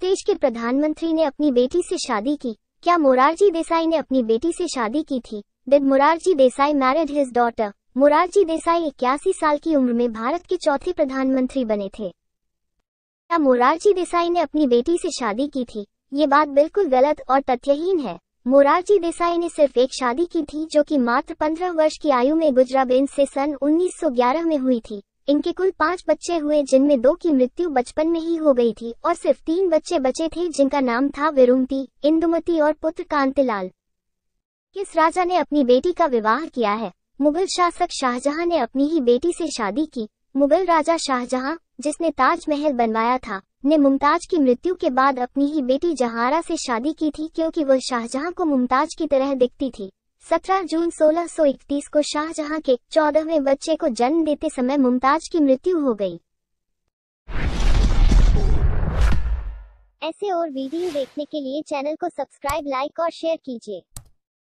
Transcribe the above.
देश के प्रधानमंत्री ने अपनी बेटी से शादी की क्या मोरारजी देसाई ने अपनी बेटी से शादी की थी did Morarji Desai married his daughter Morarji Desai इक्यासी साल की उम्र में भारत के चौथे प्रधानमंत्री बने थे क्या मोरारजी देसाई ने अपनी बेटी से शादी की थी ये बात बिल्कुल गलत और तथ्यहीन है मोरारजी देसाई ने सिर्फ एक शादी की थी जो कि मात्र 15 वर्ष की आयु में गुजराबेन से सन 1911 में हुई थी इनके कुल पांच बच्चे हुए जिनमें दो की मृत्यु बचपन में ही हो गई थी और सिर्फ तीन बच्चे बचे थे जिनका नाम था विरुमती इंदुमती और पुत्र कांतिलाल किस राजा ने अपनी बेटी का विवाह किया है मुगल शासक शाहजहां ने अपनी ही बेटी से शादी की मुगल राजा शाहजहां जिसने ताजमहल बनवाया था ने मुमताज की मृत्यु के बाद अपनी ही बेटी जहारा से शादी की थी क्योंकि वह शाहजहां को मुमताज की तरह दिखती थी 17 जून 1631 को शाहजहां के चौदहवें बच्चे को जन्म देते समय मुमताज की मृत्यु हो गई ऐसे और वीडियो देखने के लिए चैनल को सब्सक्राइब लाइक और शेयर कीजिए